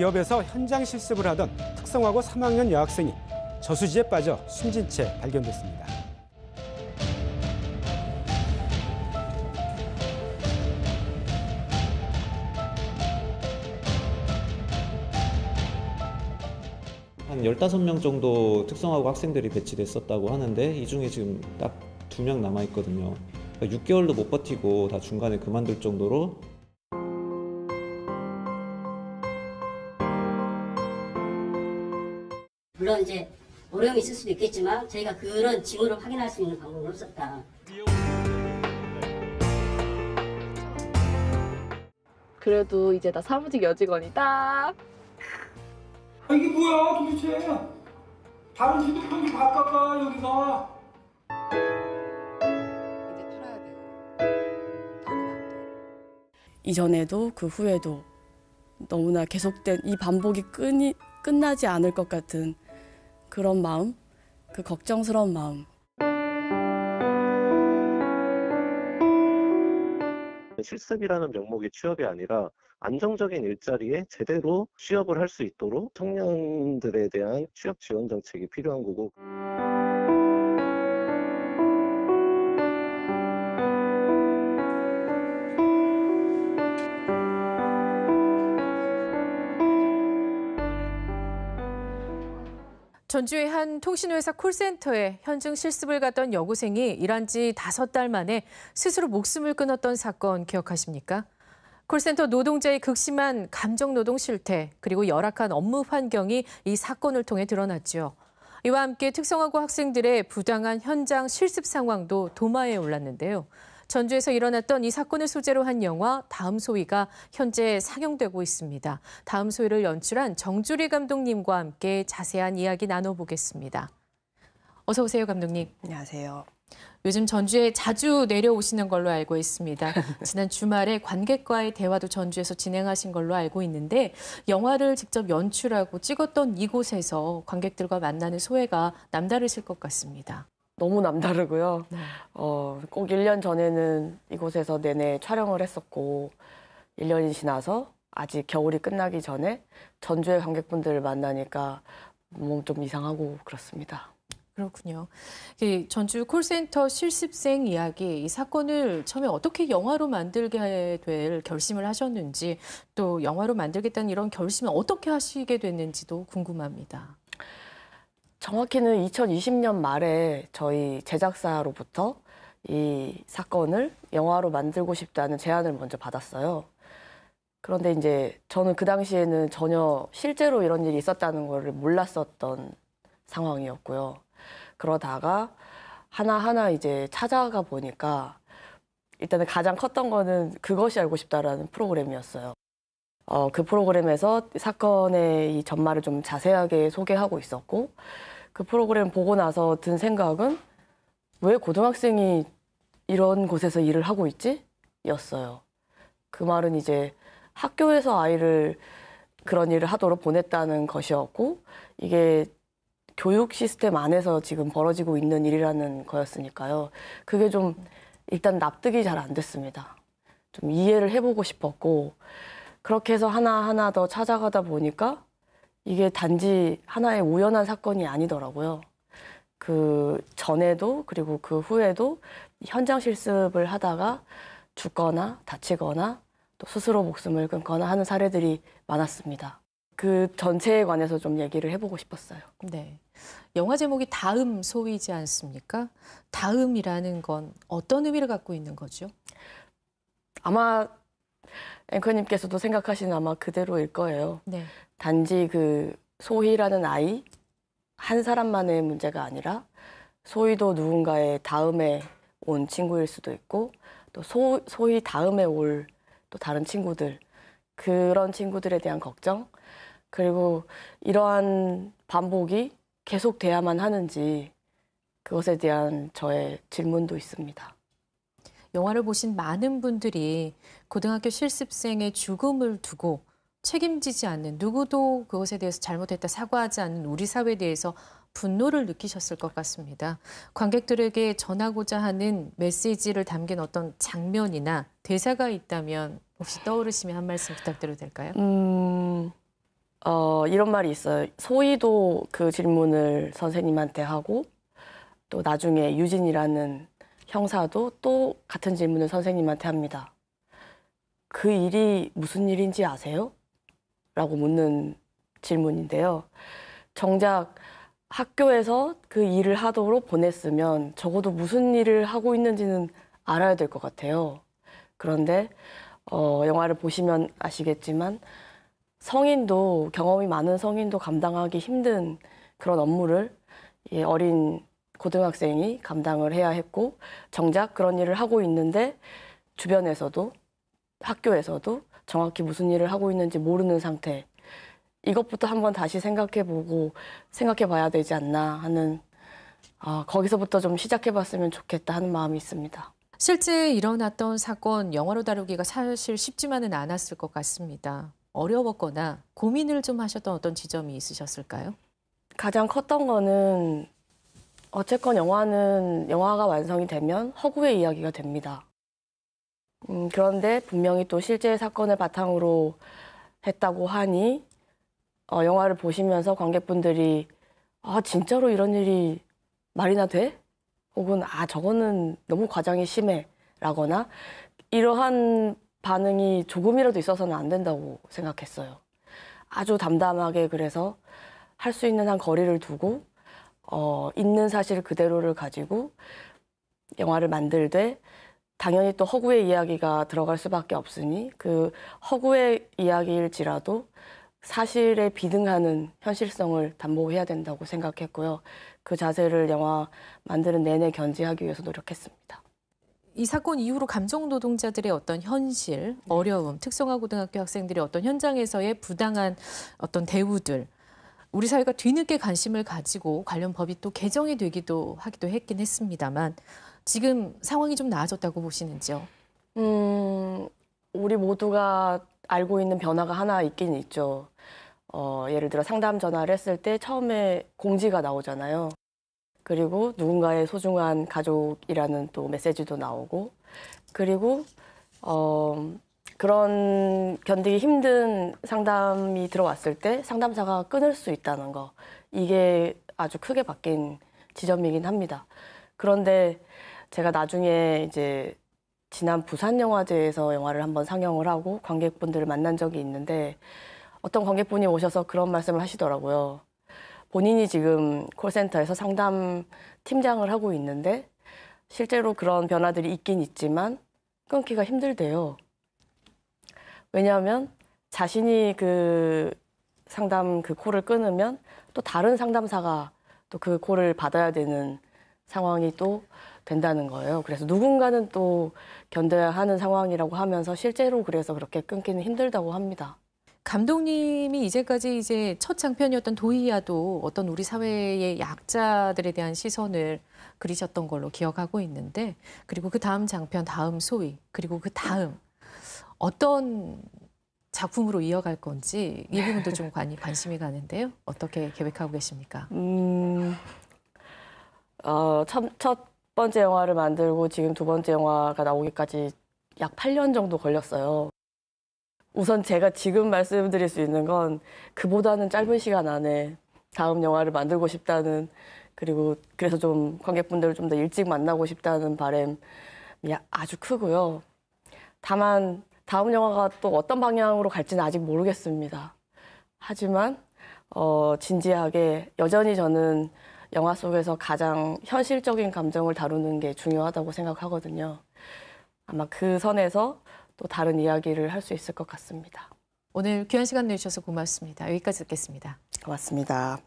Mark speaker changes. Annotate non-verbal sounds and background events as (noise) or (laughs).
Speaker 1: 기업에서 현장 실습을 하던 특성화고 3학년 여학생이 저수지에 빠져 숨진 채 발견됐습니다. 한 15명 정도 특성화고 학생들이 배치됐었다고 하는데 이 중에 지금 딱 두 명 남아 있거든요. 6개월도 그러니까 못 버티고 다 중간에 그만둘 정도로 물론 이제
Speaker 2: 어려움이 있을 수도 있겠지만 저희가 그런 징후를 확인할 수 있는 방법은 없었다. 그래도 이제 나 사무직 여직원이다.
Speaker 1: 아 이게 뭐야 도대체? 다른 휴대폰이 바깥가 여기가. 이제 팔아야
Speaker 2: 돼 이전에도 그 후에도 너무나 계속된 이 반복이 끊이, 끝나지 않을 것 같은 그런 마음, 그 걱정스러운 마음.
Speaker 1: 실습이라는 명목의 취업이 아니라 안정적인 일자리에 제대로 취업을 할 수 있도록 청년들에 대한 취업 지원 정책이 필요한 거고. 전주의 한 통신회사 콜센터에 현장 실습을 갔던 여고생이 일한 지 다섯 달 만에 스스로 목숨을 끊었던 사건 기억하십니까? 콜센터 노동자의 극심한 감정노동 실태 그리고 열악한 업무 환경이 이 사건을 통해 드러났죠. 이와 함께 특성화고 학생들의 부당한 현장 실습 상황도 도마에 올랐는데요. 전주에서 일어났던 이 사건을 소재로 한 영화 다음 소위가 현재 상영되고 있습니다. 다음 소위를 연출한 정주리 감독님과 함께 자세한 이야기 나눠보겠습니다. 어서 오세요, 감독님. 안녕하세요. 요즘 전주에 자주 내려오시는 걸로 알고 있습니다. (laughs) 지난 주말에 관객과의 대화도 전주에서 진행하신 걸로 알고 있는데 영화를 직접 연출하고 찍었던 이곳에서 관객들과 만나는 소회가 남다르실 것 같습니다.
Speaker 2: 너무 남다르고요. 네. 어, 꼭 1년 전에는 이곳에서 내내 촬영을 했었고, 1년이 지나서 아직 겨울이 끝나기 전에 전주의 관객분들을 만나니까 몸 좀 이상하고
Speaker 1: 그렇습니다. 그렇군요. 전주 콜센터 실습생 이야기 이 사건을 처음에 어떻게 영화로 만들게 될 결심을 하셨는지 또 영화로 만들겠다는 이런 결심을 어떻게 하시게 됐는지도 궁금합니다.
Speaker 2: 정확히는 2020년 말에 저희 제작사로부터 이 사건을 영화로 만들고 싶다는 제안을 먼저 받았어요. 그런데 이제 저는 그 당시에는 전혀 실제로 이런 일이 있었다는 거를 몰랐었던 상황이었고요. 그러다가 하나하나 이제 찾아가 보니까 일단은 가장 컸던 거는 그것이 알고 싶다라는 프로그램이었어요. 어, 그 프로그램에서 사건의 이 전말을 좀 자세하게 소개하고 있었고 그 프로그램 보고 나서 든 생각은 왜 고등학생이 이런 곳에서 일을 하고 있지? 였어요. 그 말은 이제 학교에서 아이를 그런 일을 하도록 보냈다는 것이었고 이게 교육 시스템 안에서 지금 벌어지고 있는 일이라는 거였으니까요. 그게 좀 일단 납득이 잘 안 됐습니다. 좀 이해를 해보고 싶었고 그렇게 해서 하나하나 더 찾아가다 보니까 이게 단지 하나의 우연한 사건이 아니더라고요. 그 전에도 그리고 그 후에도 현장 실습을 하다가 죽거나 다치거나 또 스스로 목숨을 끊거나 하는 사례들이 많았습니다. 그 전체에 관해서 좀 얘기를 해보고 싶었어요.
Speaker 1: 네. 영화 제목이 다음 소위지 않습니까? 다음이라는 건 어떤 의미를 갖고 있는 거죠? 아마 앵커님께서도 생각하시는
Speaker 2: 아마 그대로일 거예요. 네. 단지 그 소희라는 아이 한 사람만의 문제가 아니라 소희도 누군가의 다음에 온 친구일 수도 있고 또 소, 소희 다음에 올 또 다른 친구들 그런 친구들에 대한 걱정 그리고 이러한 반복이 계속 돼야만 하는지 그것에 대한 저의 질문도 있습니다.
Speaker 1: 영화를 보신 많은 분들이 고등학교 실습생의 죽음을 두고 책임지지 않는 누구도 그것에 대해서 잘못했다 사과하지 않는 우리 사회에 대해서 분노를 느끼셨을 것 같습니다. 관객들에게 전하고자 하는 메시지를 담긴 어떤 장면이나 대사가 있다면 혹시 떠오르시면 한 말씀 부탁드려도 될까요?
Speaker 2: 음, 어, 이런 말이 있어요. 소희도 그 질문을 선생님한테 하고 또 나중에 유진이라는 형사도 또 같은 질문을 선생님한테 합니다. 그 일이 무슨 일인지 아세요? 라고 묻는 질문인데요. 정작 학교에서 그 일을 하도록 보냈으면 적어도 무슨 일을 하고 있는지는 알아야 될 것 같아요. 그런데 어, 영화를 보시면 아시겠지만 성인도 경험이 많은 성인도 감당하기 힘든 그런 업무를 예, 어린 고등학생이 감당을 해야 했고 정작 그런 일을 하고 있는데 주변에서도 학교에서도 정확히 무슨 일을 하고 있는지 모르는 상태. 이것부터 한번 다시 생각해보고 생각해봐야 되지
Speaker 1: 않나 하는 아, 거기서부터 좀 시작해봤으면 좋겠다 하는 마음이 있습니다. 실제 일어났던 사건 영화로 다루기가 사실 쉽지만은 않았을 것 같습니다. 어려웠거나 고민을 좀 하셨던 어떤 지점이 있으셨을까요? 가장 컸던
Speaker 2: 거는 어쨌건 영화는 영화가 완성이 되면 허구의 이야기가 됩니다. 음, 그런데 분명히 또 실제 사건을 바탕으로 했다고 하니 어, 영화를 보시면서 관객분들이 아 진짜로 이런 일이 말이나 돼? 혹은 아 저거는 너무 과장이 심해라거나 이러한 반응이 조금이라도 있어서는 안 된다고 생각했어요. 아주 담담하게 그래서 할 수 있는 한 거리를 두고 어, 있는 사실 그대로를 가지고 영화를 만들되 당연히 또 허구의 이야기가 들어갈 수밖에 없으니 그 허구의 이야기일지라도 사실에 비등하는 현실성을 담보해야 된다고 생각했고요.
Speaker 1: 그 자세를 영화 만드는 내내 견지하기 위해서 노력했습니다. 이 사건 이후로 감정 노동자들의 어떤 현실, 네. 어려움, 특성화 고등학교 학생들의 어떤 현장에서의 부당한 어떤 대우들 우리 사회가 뒤늦게 관심을 가지고 관련 법이 또 개정이 되기도 하기도 했긴 했습니다만 지금 상황이 좀 나아졌다고 보시는지요? 음, 우리 모두가
Speaker 2: 알고 있는 변화가 하나 있긴 있죠. 어, 예를 들어 상담 전화를 했을 때 처음에 공지가 나오잖아요. 그리고 누군가의 소중한 가족이라는 또 메시지도 나오고 그리고 어, 그런 견디기 힘든 상담이 들어왔을 때 상담사가 끊을 수 있다는 거 이게 아주 크게 바뀐 지점이긴 합니다. 그런데 제가 나중에 이제 지난 부산 영화제에서 영화를 한번 상영을 하고 관객분들을 만난 적이 있는데 어떤 관객분이 오셔서 그런 말씀을 하시더라고요. 본인이 지금 콜센터에서 상담 팀장을 하고 있는데 실제로 그런 변화들이 있긴 있지만 끊기가 힘들대요. 왜냐하면 자신이 그 상담 그 콜을 끊으면 또 다른 상담사가 또 그 콜을 받아야 되는 상황이 또 된다는 거예요. 그래서 누군가는
Speaker 1: 또 견뎌야 하는 상황이라고 하면서 실제로 그래서 그렇게 끊기는 힘들다고 합니다. 감독님이 이제까지 이제 첫 장편이었던 도이야도 어떤 우리 사회의 약자들에 대한 시선을 그리셨던 걸로 기억하고 있는데 그리고 그 다음 장편 다음 소위 그리고 그 다음 어떤 작품으로 이어갈 건지 이 부분도 좀많 관심이 가는데요. 어떻게 계획하고 계십니까? 음,
Speaker 2: 어, 첫, 첫 번째 영화를 만들고 지금 두 번째 영화가 나오기까지 약 8년 정도 걸렸어요. 우선 제가 지금 말씀드릴 수 있는 건 그보다는 짧은 시간 안에 다음 영화를 만들고 싶다는 그리고 그래서 좀 관객분들을 좀 더 일찍 만나고 싶다는 바램이 아주 크고요. 다만 다음 영화가 또 어떤 방향으로 갈지는 아직 모르겠습니다. 하지만 어, 진지하게 여전히 저는 영화 속에서 가장 현실적인 감정을 다루는 게 중요하다고 생각하거든요. 아마 그 선에서 또 다른 이야기를 할 수 있을 것 같습니다.
Speaker 1: 오늘 귀한 시간 내주셔서 고맙습니다. 여기까지 듣겠습니다.
Speaker 2: 고맙습니다.